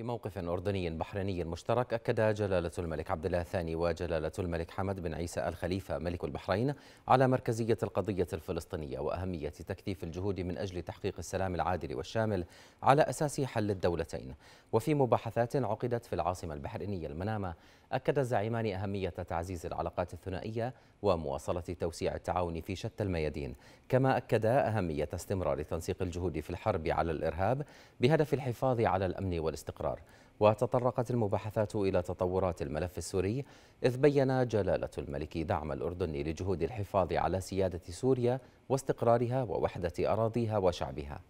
في موقف أردني بحريني مشترك أكد جلالة الملك عبد الله الثاني وجلالة الملك حمد بن عيسى الخليفة ملك البحرين على مركزية القضية الفلسطينية وأهمية تكثيف الجهود من أجل تحقيق السلام العادل والشامل على أساس حل الدولتين وفي مباحثات عقدت في العاصمة البحرينية المنامة أكد الزعيمان أهمية تعزيز العلاقات الثنائية ومواصلة توسيع التعاون في شتى الميادين كما أكدا أهمية استمرار تنسيق الجهود في الحرب على الإرهاب بهدف الحفاظ على الأمن والاستقرار وتطرقت المباحثات إلى تطورات الملف السوري إذ بين جلالة الملك دعم الأردن لجهود الحفاظ على سيادة سوريا واستقرارها ووحدة أراضيها وشعبها